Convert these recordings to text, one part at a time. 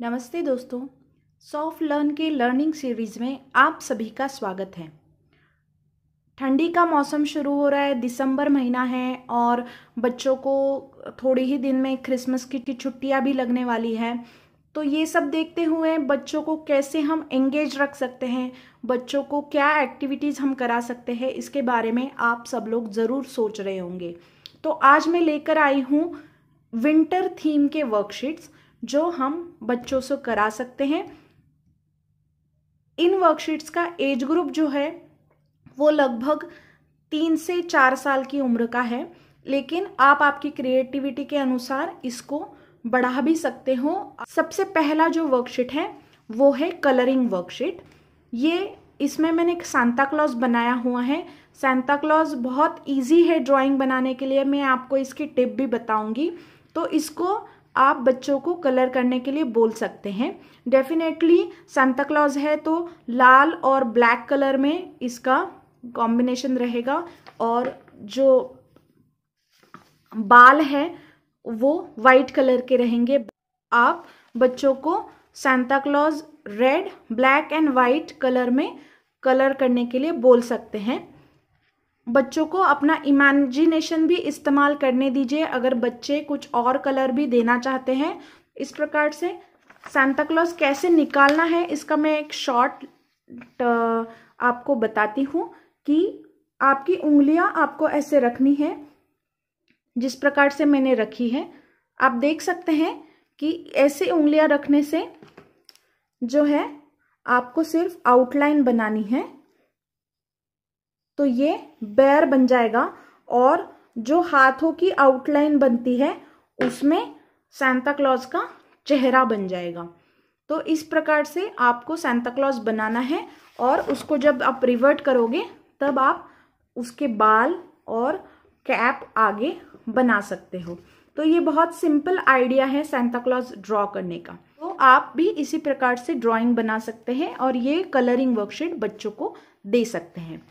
नमस्ते दोस्तों soft learn के लर्निंग सीरीज़ में आप सभी का स्वागत है ठंडी का मौसम शुरू हो रहा है दिसंबर महीना है और बच्चों को थोड़े ही दिन में क्रिसमस की छुट्टियां भी लगने वाली है तो ये सब देखते हुए बच्चों को कैसे हम एंगेज रख सकते हैं बच्चों को क्या एक्टिविटीज़ हम करा सकते हैं इसके बारे में आप सब लोग ज़रूर सोच रहे होंगे तो आज मैं लेकर आई हूँ विंटर थीम के वर्कशीट्स जो हम बच्चों से करा सकते हैं इन वर्कशीट्स का एज ग्रुप जो है वो लगभग तीन से चार साल की उम्र का है लेकिन आप आपकी क्रिएटिविटी के अनुसार इसको बढ़ा भी सकते हो सबसे पहला जो वर्कशीट है वो है कलरिंग वर्कशीट ये इसमें मैंने एक सांता क्लॉज बनाया हुआ है सांता क्लॉज बहुत इजी है ड्राइंग बनाने के लिए मैं आपको इसकी टिप भी बताऊंगी तो इसको आप बच्चों को कलर करने के लिए बोल सकते हैं डेफिनेटली सेंता क्लॉज है तो लाल और ब्लैक कलर में इसका कॉम्बिनेशन रहेगा और जो बाल है वो वाइट कलर के रहेंगे आप बच्चों को Santa Claus red black and white colour में कलर करने के लिए बोल सकते हैं बच्चों को अपना इमेजिनेशन भी इस्तेमाल करने दीजिए अगर बच्चे कुछ और कलर भी देना चाहते हैं इस प्रकार से सेंता क्लॉज कैसे निकालना है इसका मैं एक शॉर्ट आपको बताती हूँ कि आपकी उंगलियाँ आपको ऐसे रखनी है जिस प्रकार से मैंने रखी है आप देख सकते हैं कि ऐसे उंगलियाँ रखने से जो है आपको सिर्फ आउटलाइन बनानी है तो ये बैर बन जाएगा और जो हाथों की आउटलाइन बनती है उसमें सेंता क्लॉज का चेहरा बन जाएगा तो इस प्रकार से आपको सेंता क्लॉज बनाना है और उसको जब आप रिवर्ट करोगे तब आप उसके बाल और कैप आगे बना सकते हो तो ये बहुत सिंपल आइडिया है सेंता क्लॉज ड्रॉ करने का तो आप भी इसी प्रकार से ड्राइंग बना सकते हैं और ये कलरिंग वर्कशीट बच्चों को दे सकते हैं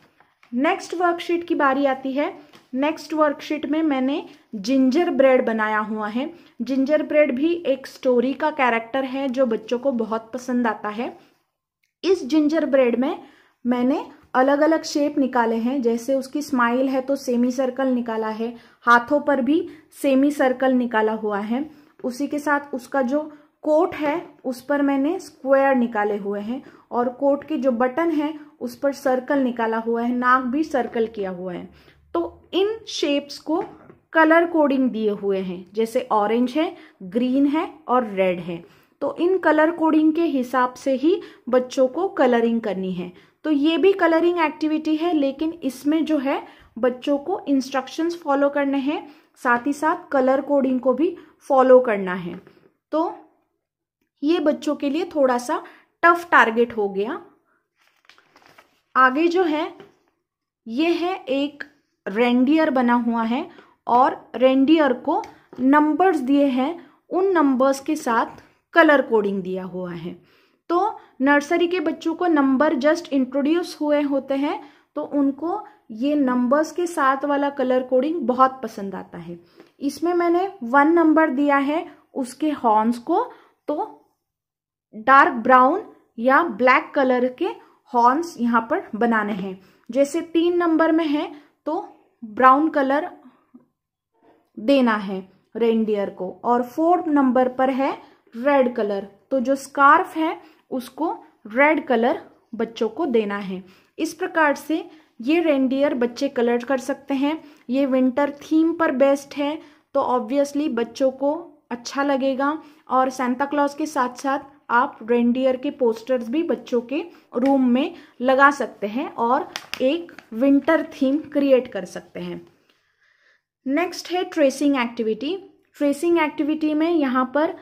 नेक्स्ट वर्कशीट की बारी आती है नेक्स्ट वर्कशीट में मैंने जिंजर ब्रेड बनाया हुआ है जिंजर ब्रेड भी एक स्टोरी का कैरेक्टर है जो बच्चों को बहुत पसंद आता है इस जिंजर ब्रेड में मैंने अलग अलग शेप निकाले हैं जैसे उसकी स्माइल है तो सेमी सर्कल निकाला है हाथों पर भी सेमी सर्कल निकाला हुआ है उसी के साथ उसका जो कोट है उस पर मैंने स्क्वायर निकाले हुए हैं और कोट के जो बटन है उस पर सर्कल निकाला हुआ है नाक भी सर्कल किया हुआ है तो इन शेप्स को कलर कोडिंग दिए हुए हैं जैसे ऑरेंज है ग्रीन है और रेड है तो इन कलर कोडिंग के हिसाब से ही बच्चों को कलरिंग करनी है तो ये भी कलरिंग एक्टिविटी है लेकिन इसमें जो है बच्चों को इंस्ट्रक्शंस फॉलो करने हैं साथ ही साथ कलर कोडिंग को भी फॉलो करना है तो ये बच्चों के लिए थोड़ा सा टफ टारगेट हो गया आगे जो है ये है एक रेंडियर बना हुआ है और रेंडियर को नंबर्स दिए हैं उन नंबर्स के साथ कलर कोडिंग दिया हुआ है तो नर्सरी के बच्चों को नंबर जस्ट इंट्रोड्यूस हुए होते हैं तो उनको ये नंबर्स के साथ वाला कलर कोडिंग बहुत पसंद आता है इसमें मैंने वन नंबर दिया है उसके हॉर्न्स को तो डार्क ब्राउन या ब्लैक कलर के हॉर्न्स यहाँ पर बनाने हैं जैसे तीन नंबर में है तो ब्राउन कलर देना है रेनडियर को और फोर्थ नंबर पर है रेड कलर तो जो स्कार्फ है उसको रेड कलर बच्चों को देना है इस प्रकार से ये रेनडियर बच्चे कलर कर सकते हैं ये विंटर थीम पर बेस्ट है तो ऑब्वियसली बच्चों को अच्छा लगेगा और सेंता क्लॉज के साथ साथ आप रेंडियर के पोस्टर्स भी बच्चों के रूम में लगा सकते हैं और एक विंटर थीम क्रिएट कर सकते हैं नेक्स्ट है ट्रेसिंग एक्टिविटी ट्रेसिंग एक्टिविटी में यहाँ पर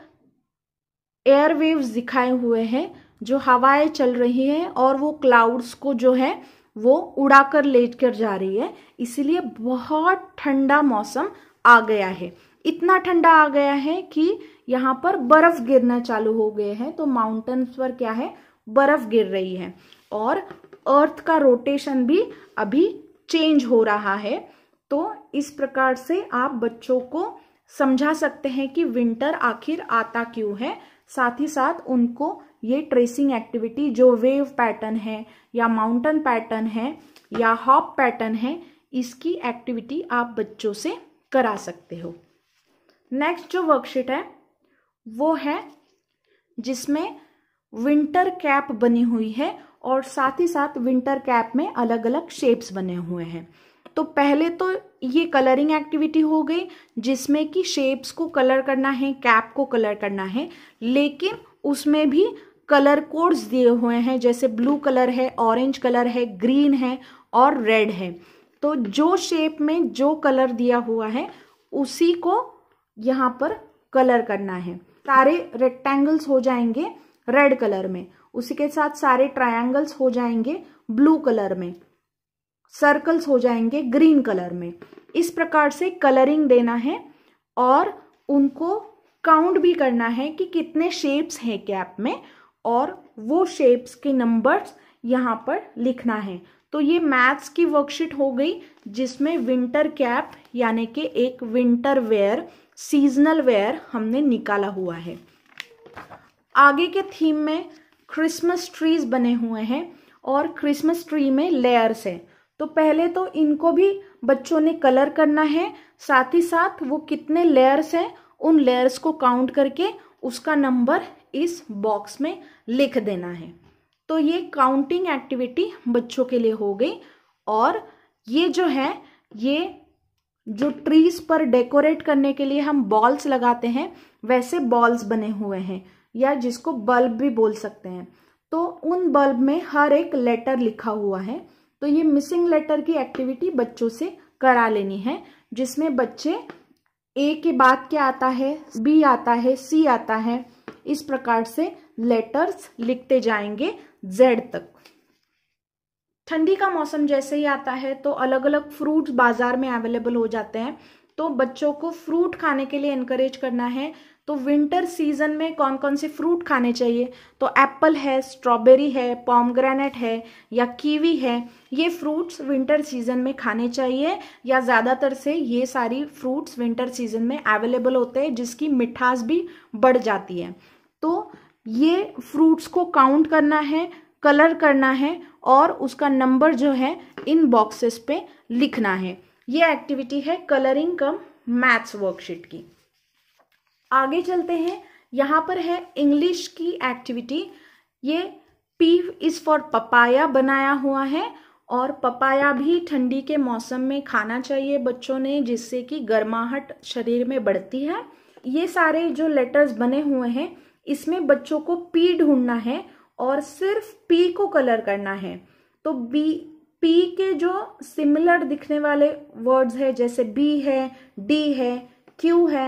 एयरवेव्स दिखाए हुए हैं जो हवाएं चल रही है और वो क्लाउड्स को जो है वो उड़ाकर ले कर जा रही है इसलिए बहुत ठंडा मौसम आ गया है इतना ठंडा आ गया है कि यहाँ पर बर्फ गिरना चालू हो गए हैं तो माउंटेन्स पर क्या है बर्फ गिर रही है और अर्थ का रोटेशन भी अभी चेंज हो रहा है तो इस प्रकार से आप बच्चों को समझा सकते हैं कि विंटर आखिर आता क्यों है साथ ही साथ उनको ये ट्रेसिंग एक्टिविटी जो वेव पैटर्न है या माउंटेन पैटर्न है या हॉप पैटर्न है इसकी एक्टिविटी आप बच्चों से करा सकते हो नेक्स्ट जो वर्कशीट है वो है जिसमें विंटर कैप बनी हुई है और साथ ही साथ विंटर कैप में अलग अलग शेप्स बने हुए हैं तो पहले तो ये कलरिंग एक्टिविटी हो गई जिसमें कि शेप्स को कलर करना है कैप को कलर करना है लेकिन उसमें भी कलर कोड्स दिए हुए हैं जैसे ब्लू कलर है ऑरेंज कलर है ग्रीन है और रेड है तो जो शेप में जो कलर दिया हुआ है उसी को यहाँ पर कलर करना है सारे रेक्टेंगल्स हो जाएंगे रेड कलर में उसी के साथ सारे ट्रायंगल्स हो जाएंगे ब्लू कलर में सर्कल्स हो जाएंगे ग्रीन कलर में इस प्रकार से कलरिंग देना है और उनको काउंट भी करना है कि कितने शेप्स हैं कैप में और वो शेप्स के नंबर्स यहाँ पर लिखना है तो ये मैथ्स की वर्कशीट हो गई जिसमें विंटर कैप यानी कि एक विंटर वेयर सीजनल वेयर हमने निकाला हुआ है आगे के थीम में क्रिसमस ट्रीज बने हुए हैं और क्रिसमस ट्री में लेयर्स हैं तो पहले तो इनको भी बच्चों ने कलर करना है साथ ही साथ वो कितने लेयर्स हैं उन लेयर्स को काउंट करके उसका नंबर इस बॉक्स में लिख देना है तो ये काउंटिंग एक्टिविटी बच्चों के लिए हो गई और ये जो है ये जो ट्रीज पर डेकोरेट करने के लिए हम बॉल्स लगाते हैं वैसे बॉल्स बने हुए हैं या जिसको बल्ब भी बोल सकते हैं तो उन बल्ब में हर एक लेटर लिखा हुआ है तो ये मिसिंग लेटर की एक्टिविटी बच्चों से करा लेनी है जिसमें बच्चे ए के बाद क्या आता है बी आता है सी आता है इस प्रकार से लेटर्स लिखते जाएंगे जेड तक ठंडी का मौसम जैसे ही आता है तो अलग अलग फ्रूट्स बाज़ार में अवेलेबल हो जाते हैं तो बच्चों को फ्रूट खाने के लिए इनक्रेज करना है तो विंटर सीजन में कौन कौन से फ्रूट खाने चाहिए तो एप्पल है स्ट्रॉबेरी है पॉमग्रेनेट है या कीवी है ये फ्रूट्स विंटर सीजन में खाने चाहिए या ज़्यादातर से ये सारी फ्रूट्स विंटर सीजन में अवेलेबल होते हैं जिसकी मिठास भी बढ़ जाती है तो ये फ्रूट्स को काउंट करना है कलर करना है और उसका नंबर जो है इन बॉक्सेस पे लिखना है ये एक्टिविटी है कलरिंग कम मैथ्स वर्कशीट की आगे चलते हैं यहाँ पर है इंग्लिश की एक्टिविटी ये पी इज़ फॉर पपाया बनाया हुआ है और पपाया भी ठंडी के मौसम में खाना चाहिए बच्चों ने जिससे कि गर्माहट शरीर में बढ़ती है ये सारे जो लेटर्स बने हुए हैं इसमें बच्चों को पी ढूंढना है और सिर्फ पी को कलर करना है तो बी पी के जो सिमिलर दिखने वाले वर्ड्स है जैसे बी है डी है क्यू है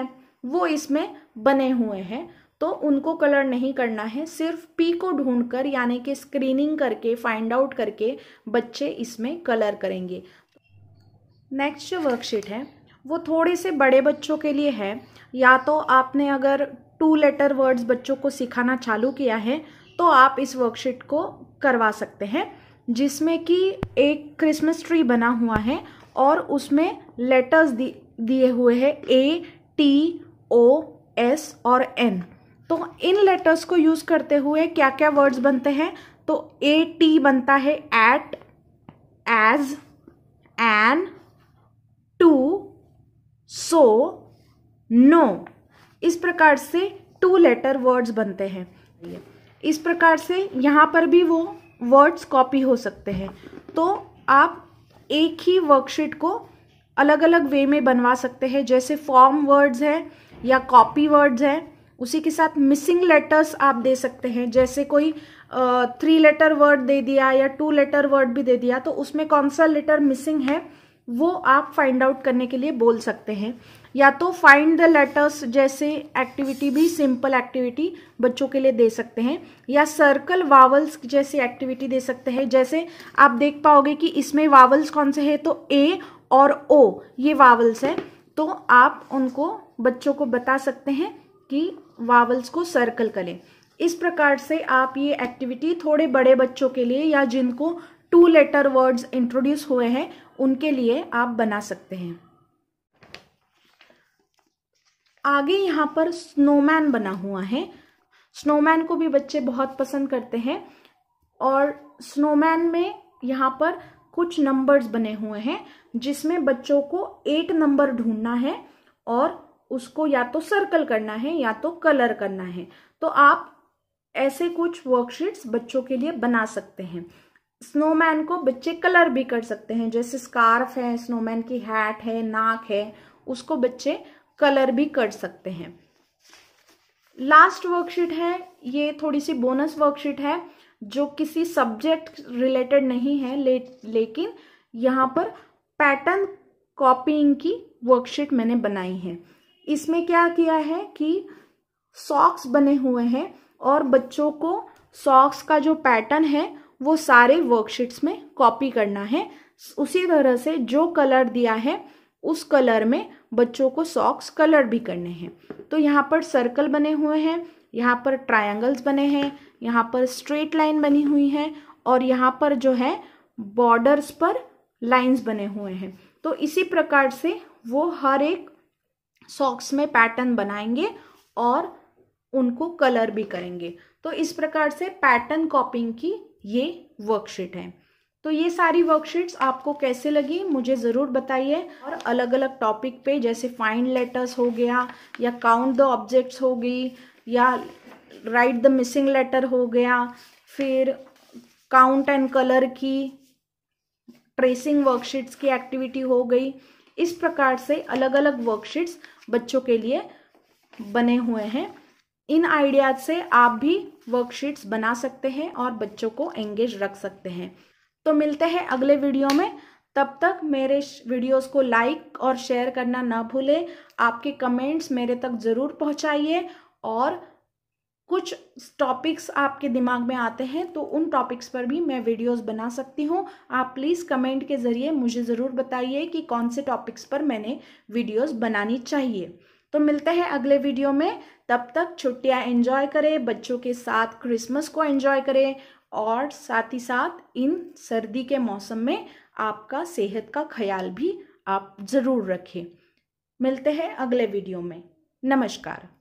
वो इसमें बने हुए हैं तो उनको कलर नहीं करना है सिर्फ पी को ढूंढकर यानी कि स्क्रीनिंग करके फाइंड आउट करके बच्चे इसमें कलर करेंगे नेक्स्ट जो वर्कशीट है वो थोड़े से बड़े बच्चों के लिए है या तो आपने अगर टू लेटर वर्ड्स बच्चों को सिखाना चालू किया है तो आप इस वर्कशीट को करवा सकते हैं जिसमें कि एक क्रिसमस ट्री बना हुआ है और उसमें लेटर्स दिए हुए हैं ए टी ओ एस और एन तो इन लेटर्स को यूज़ करते हुए क्या क्या वर्ड्स बनते हैं तो ए टी बनता है at as an to so no इस प्रकार से टू लेटर वर्ड्स बनते हैं इस प्रकार से यहाँ पर भी वो वर्ड्स कॉपी हो सकते हैं तो आप एक ही वर्कशीट को अलग अलग वे में बनवा सकते हैं जैसे फॉर्म वर्ड्स हैं या कॉपी वर्ड्स हैं उसी के साथ मिसिंग लेटर्स आप दे सकते हैं जैसे कोई थ्री लेटर वर्ड दे दिया या टू लेटर वर्ड भी दे दिया तो उसमें कौन सा लेटर मिसिंग है वो आप फाइंड आउट करने के लिए बोल सकते हैं या तो फाइंड द लेटर्स जैसे एक्टिविटी भी सिंपल एक्टिविटी बच्चों के लिए दे सकते हैं या सर्कल वावल्स जैसी एक्टिविटी दे सकते हैं जैसे आप देख पाओगे कि इसमें वावल्स कौन से हैं तो ए और ओ ये वावल्स हैं तो आप उनको बच्चों को बता सकते हैं कि वावल्स को सर्कल करें इस प्रकार से आप ये एक्टिविटी थोड़े बड़े बच्चों के लिए या जिनको टू लेटर वर्ड्स इंट्रोड्यूस हुए हैं उनके लिए आप बना सकते हैं आगे यहाँ पर स्नोमैन बना हुआ है स्नोमैन को भी बच्चे बहुत पसंद करते हैं और स्नोमैन में यहाँ पर कुछ नंबर्स बने हुए हैं जिसमें बच्चों को एट नंबर ढूंढना है और उसको या तो सर्कल करना है या तो कलर करना है तो आप ऐसे कुछ वर्कशीट्स बच्चों के लिए बना सकते हैं स्नोमैन को बच्चे कलर भी कर सकते हैं जैसे स्कार्फ है स्नोमैन की हैट है नाक है उसको बच्चे कलर भी कर सकते हैं लास्ट वर्कशीट है ये थोड़ी सी बोनस वर्कशीट है जो किसी सब्जेक्ट रिलेटेड नहीं है ले, लेकिन यहाँ पर पैटर्न कॉपिंग की वर्कशीट मैंने बनाई है इसमें क्या किया है कि सॉक्स बने हुए हैं और बच्चों को सॉक्स का जो पैटर्न है वो सारे वर्कशीट्स में कॉपी करना है उसी तरह से जो कलर दिया है उस कलर में बच्चों को सॉक्स कलर भी करने हैं तो यहाँ पर सर्कल बने हुए हैं यहाँ पर ट्रायंगल्स बने हैं यहाँ पर स्ट्रेट लाइन बनी हुई है और यहाँ पर जो है बॉर्डर्स पर लाइंस बने हुए हैं तो इसी प्रकार से वो हर एक सॉक्स में पैटर्न बनाएंगे और उनको कलर भी करेंगे तो इस प्रकार से पैटर्न कॉपिंग की ये वर्कशीट है तो ये सारी वर्कशीट्स आपको कैसे लगी मुझे ज़रूर बताइए और अलग अलग टॉपिक पे जैसे फाइंड लेटर्स हो गया या काउंट द ऑब्जेक्ट्स हो गई या राइट द मिसिंग लेटर हो गया फिर काउंट एंड कलर की ट्रेसिंग वर्कशीट्स की एक्टिविटी हो गई इस प्रकार से अलग अलग वर्कशीट्स बच्चों के लिए बने हुए हैं इन आइडियाज से आप भी वर्कशीट्स बना सकते हैं और बच्चों को एंगेज रख सकते हैं तो मिलते हैं अगले वीडियो में तब तक मेरे वीडियोस को लाइक और शेयर करना ना भूलें आपके कमेंट्स मेरे तक ज़रूर पहुंचाइए और कुछ टॉपिक्स आपके दिमाग में आते हैं तो उन टॉपिक्स पर भी मैं वीडियोस बना सकती हूँ आप प्लीज़ कमेंट के ज़रिए मुझे ज़रूर बताइए कि कौन से टॉपिक्स पर मैंने वीडियोस बनानी चाहिए तो मिलते हैं अगले वीडियो में तब तक छुट्टियां एंजॉय करें बच्चों के साथ क्रिसमस को एंजॉय करें और साथ ही साथ इन सर्दी के मौसम में आपका सेहत का ख्याल भी आप ज़रूर रखें मिलते हैं अगले वीडियो में नमस्कार